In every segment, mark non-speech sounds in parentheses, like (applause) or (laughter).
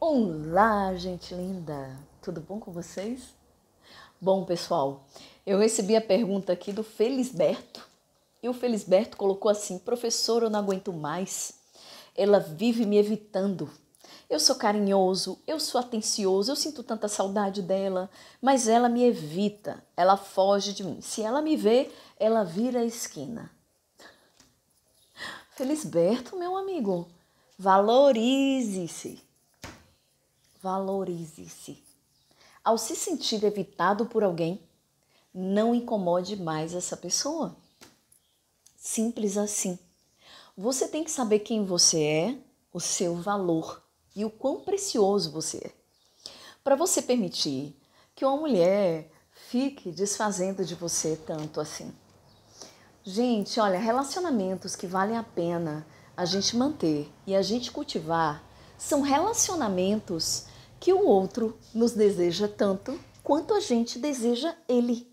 Olá, gente linda! Tudo bom com vocês? Bom, pessoal, eu recebi a pergunta aqui do Felisberto e o Felisberto colocou assim: professor, eu não aguento mais, ela vive me evitando. Eu sou carinhoso, eu sou atencioso, eu sinto tanta saudade dela, mas ela me evita, ela foge de mim. Se ela me vê, ela vira a esquina. Felisberto, meu amigo, valorize-se Valorize-se. Ao se sentir evitado por alguém, não incomode mais essa pessoa. Simples assim. Você tem que saber quem você é, o seu valor e o quão precioso você é. Para você permitir que uma mulher fique desfazendo de você tanto assim. Gente, olha, relacionamentos que valem a pena a gente manter e a gente cultivar são relacionamentos que o outro nos deseja tanto quanto a gente deseja ele.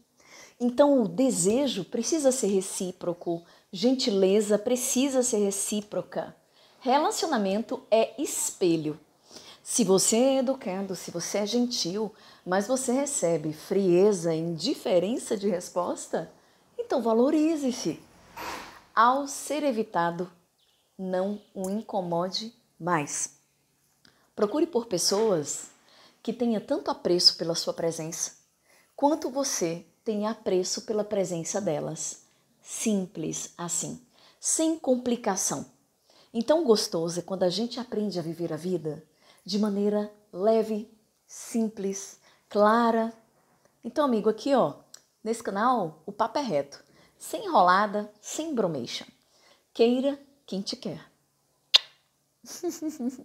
Então, o desejo precisa ser recíproco, gentileza precisa ser recíproca. Relacionamento é espelho. Se você é educado, se você é gentil, mas você recebe frieza indiferença de resposta, então valorize-se. Ao ser evitado, não o incomode mais. Procure por pessoas que tenha tanto apreço pela sua presença, quanto você tenha apreço pela presença delas. Simples assim, sem complicação. Então gostoso é quando a gente aprende a viver a vida de maneira leve, simples, clara. Então, amigo, aqui ó, nesse canal o papo é reto, sem enrolada, sem bromeixa. Queira quem te quer. (laughs)